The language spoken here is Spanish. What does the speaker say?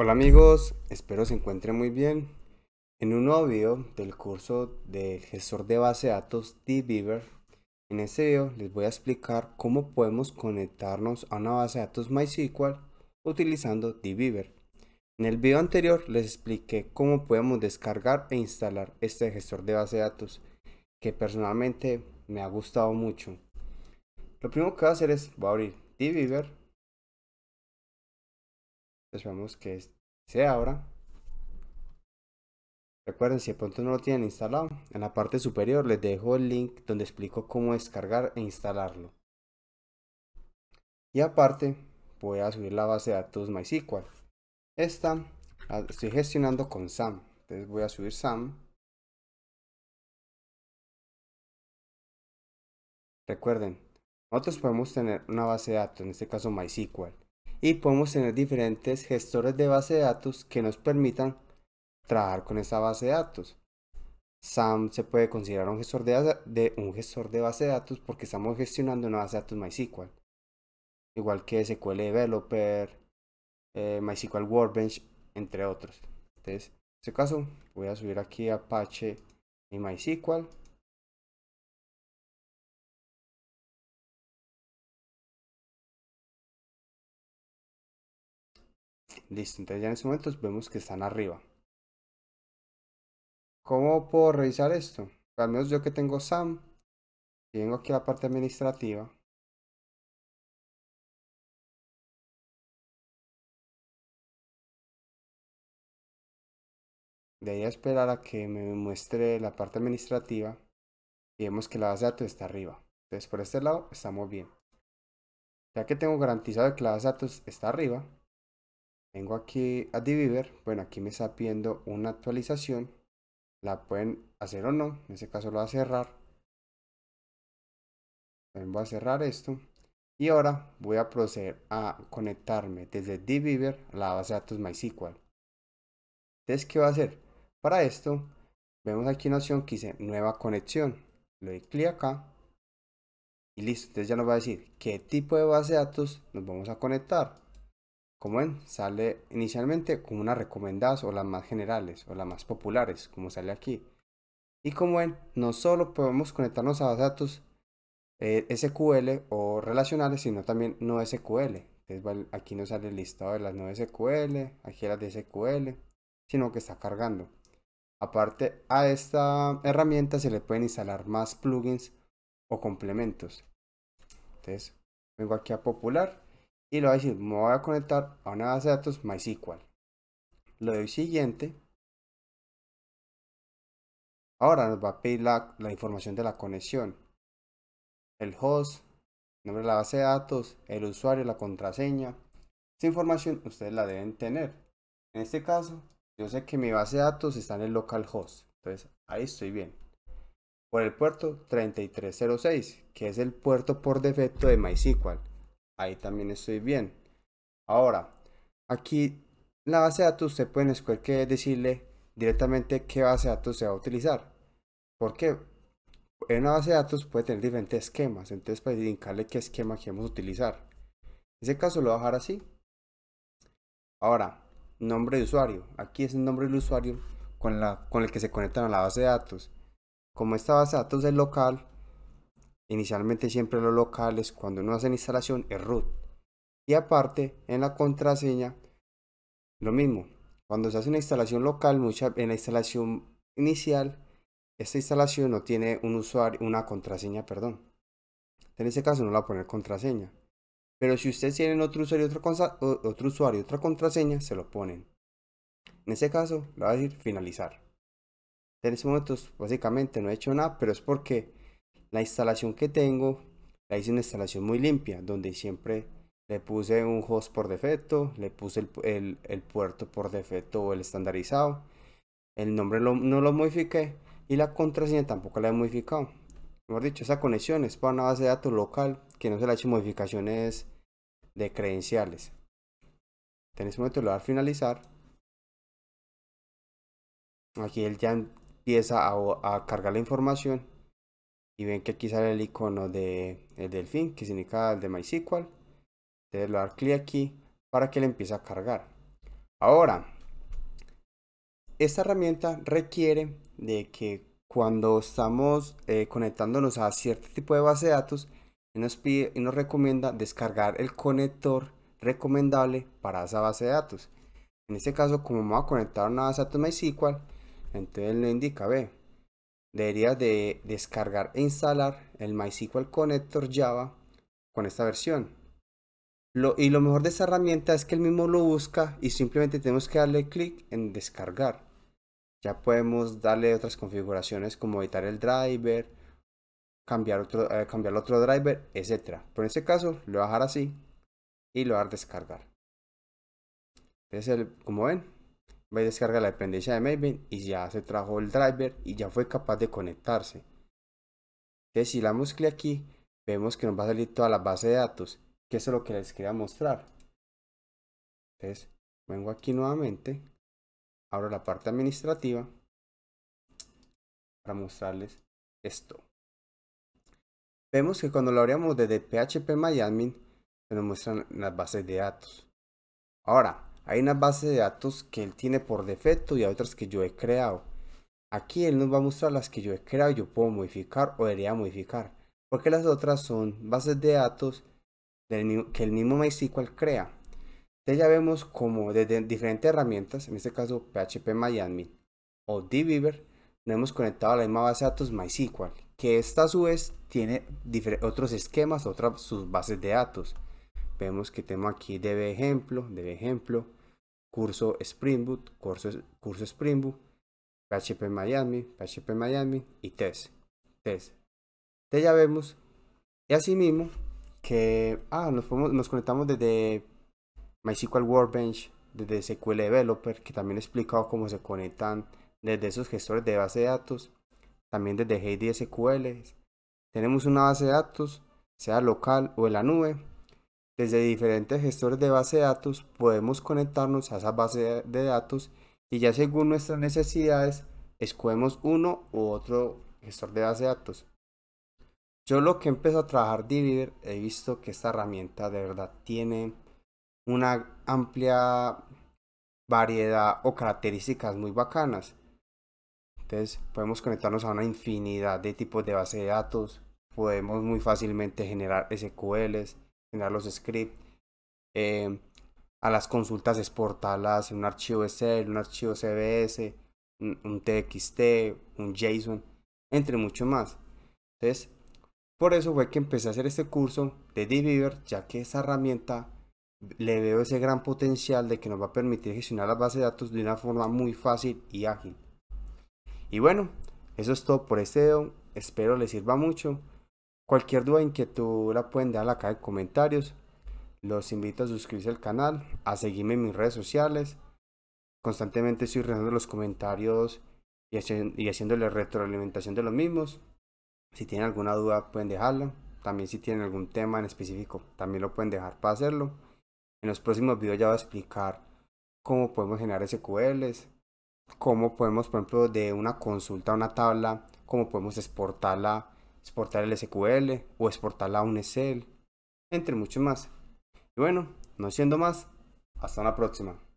Hola amigos, espero se encuentren muy bien. En un nuevo video del curso de gestor de base de datos DBeaver, en este video les voy a explicar cómo podemos conectarnos a una base de datos MySQL utilizando DBeaver. En el video anterior les expliqué cómo podemos descargar e instalar este gestor de base de datos, que personalmente me ha gustado mucho. Lo primero que voy a hacer es, voy a abrir DBeaver vemos que se abra recuerden si de pronto no lo tienen instalado en la parte superior les dejo el link donde explico cómo descargar e instalarlo y aparte voy a subir la base de datos MySQL esta la estoy gestionando con SAM entonces voy a subir SAM recuerden nosotros podemos tener una base de datos en este caso MySQL y podemos tener diferentes gestores de base de datos que nos permitan trabajar con esa base de datos. SAM se puede considerar un gestor de, un gestor de base de datos porque estamos gestionando una base de datos MySQL. Igual que SQL Developer, eh, MySQL Workbench, entre otros. Entonces, en este caso, voy a subir aquí Apache y MySQL. Listo, entonces ya en ese momento vemos que están arriba. ¿Cómo puedo revisar esto? Al menos yo que tengo SAM, y vengo aquí la parte administrativa. De ahí a esperar a que me muestre la parte administrativa y vemos que la base de datos está arriba. Entonces por este lado estamos bien. Ya que tengo garantizado que la base de datos está arriba, tengo aquí a Diviver. Bueno, aquí me está pidiendo una actualización. La pueden hacer o no. En este caso lo voy a cerrar. voy a cerrar esto. Y ahora voy a proceder a conectarme desde Diviver a la base de datos MySQL. Entonces, ¿qué va a hacer? Para esto, vemos aquí una opción que dice nueva conexión. Le doy clic acá. Y listo, entonces ya nos va a decir qué tipo de base de datos nos vamos a conectar. Como ven, sale inicialmente con unas recomendadas o las más generales o las más populares, como sale aquí. Y como ven, no solo podemos conectarnos a datos eh, SQL o relacionales, sino también no SQL. Entonces, aquí nos sale el listado de las no SQL, aquí las de SQL, sino que está cargando. Aparte, a esta herramienta se le pueden instalar más plugins o complementos. Entonces, vengo aquí a popular y le va a decir, me voy a conectar a una base de datos MySQL. lo doy siguiente. Ahora nos va a pedir la, la información de la conexión. El host, nombre de la base de datos, el usuario, la contraseña. Esta información ustedes la deben tener. En este caso, yo sé que mi base de datos está en el localhost. Entonces, ahí estoy bien. Por el puerto 3306, que es el puerto por defecto de MySQL ahí también estoy bien. Ahora, aquí la base de datos usted puede escoger que decirle directamente qué base de datos se va a utilizar. Porque en una base de datos puede tener diferentes esquemas, entonces para indicarle qué esquema queremos utilizar. En ese caso lo voy a dejar así. Ahora, nombre de usuario. Aquí es el nombre del usuario con, con el que se conectan a la base de datos. Como esta base de datos es local, Inicialmente siempre los locales cuando no hacen instalación es root. Y aparte en la contraseña lo mismo. Cuando se hace una instalación local, mucha, en la instalación inicial, esta instalación no tiene un usuario, una contraseña, perdón. En ese caso no la va a poner contraseña. Pero si ustedes tienen otro usuario, y otro usuario, otra contraseña, se lo ponen. En ese caso, le va a decir finalizar. En ese momento, básicamente no he hecho nada, pero es porque la instalación que tengo, la hice una instalación muy limpia, donde siempre le puse un host por defecto, le puse el, puerto por defecto o el estandarizado. El nombre no lo modifiqué y la contraseña tampoco la he modificado. Mejor dicho, esa conexión es para una base de datos local que no se le ha hecho modificaciones de credenciales. En ese momento finalizar. Aquí él ya empieza a, a cargar la información y ven que aquí sale el icono de el delfín que significa el de MySQL entonces le dar clic aquí para que le empiece a cargar ahora esta herramienta requiere de que cuando estamos eh, conectándonos a cierto tipo de base de datos nos pide y nos recomienda descargar el conector recomendable para esa base de datos en este caso como vamos a conectar una base de datos MySQL entonces le indica ve Debería de descargar e instalar el MySQL Connector Java con esta versión. y lo mejor de esta herramienta es que el mismo lo busca y simplemente tenemos que darle clic en descargar. Ya podemos darle otras configuraciones como editar el driver, cambiar otro, eh, otro driver, etc. Pero en este caso lo voy a dejar así y lo voy a descargar. como ven, a descargar la dependencia de Maven y ya se trajo el driver y ya fue capaz de conectarse. Entonces si la damos aquí, vemos que nos va a salir toda la base de datos, que es lo que les quería mostrar. Entonces vengo aquí nuevamente, abro la parte administrativa para mostrarles esto. Vemos que cuando lo abrimos desde phpMyAdmin se nos muestran las bases de datos. Ahora, hay una base de datos que él tiene por defecto y otras que yo he creado. Aquí él nos va a mostrar las que yo he creado, yo puedo modificar o debería modificar. Porque las otras son bases de datos que el mismo MySQL crea. Entonces ya vemos como desde diferentes herramientas, en este caso PHP MyAdmin o DBeaver, nos hemos conectado a la misma base de datos MySQL, que esta a su vez tiene otros esquemas, otras sus bases de datos. Vemos que tengo aquí DB ejemplo, DB ejemplo, curso Spring Boot, curso, curso Spring Boot, PHP Miami, PHP Miami y test. Entonces e e ya vemos. Y asimismo que ah, nos, conectamos desde MySQL Workbench, desde SQL Developer, que también he explicado cómo se conectan desde esos gestores de base de datos, también desde Heidi SQL. Tenemos una base de datos, sea local o en la nube, desde diferentes gestores de base de datos podemos conectarnos a esa base de datos y ya según nuestras necesidades escogemos uno u otro gestor de base de datos. Yo lo que empecé a trabajar Divider he visto que esta herramienta de verdad tiene una amplia variedad o características muy bacanas. Entonces podemos conectarnos a una infinidad de tipos de base de datos, podemos muy fácilmente generar SQLs, generar los scripts, em, a las consultas exportarlas en un archivo Excel, un archivo CBS, un, TXT, un JSON, entre mucho más. Entonces, por eso fue que empecé a hacer este curso de Diviver, ya que esa herramienta le veo ese gran potencial de que nos va a permitir gestionar las bases de datos de una forma muy fácil y ágil. Y bueno, eso es todo por este video. Espero les sirva mucho. Cualquier duda o inquietud la pueden dejar acá en comentarios. Los invito a suscribirse al canal, a seguirme en mis redes sociales. Constantemente estoy revisando los comentarios y, y haciéndole retroalimentación de los mismos. Si tienen alguna duda pueden dejarla. También si tienen algún tema en específico, también lo pueden dejar para hacerlo. En los próximos videos ya voy a explicar cómo podemos generar SQLs, cómo podemos, por ejemplo, de una consulta a una tabla, cómo podemos exportarla exportar el SQL o exportarla a un Excel, entre muchos más. Y bueno, no siendo más, hasta la próxima.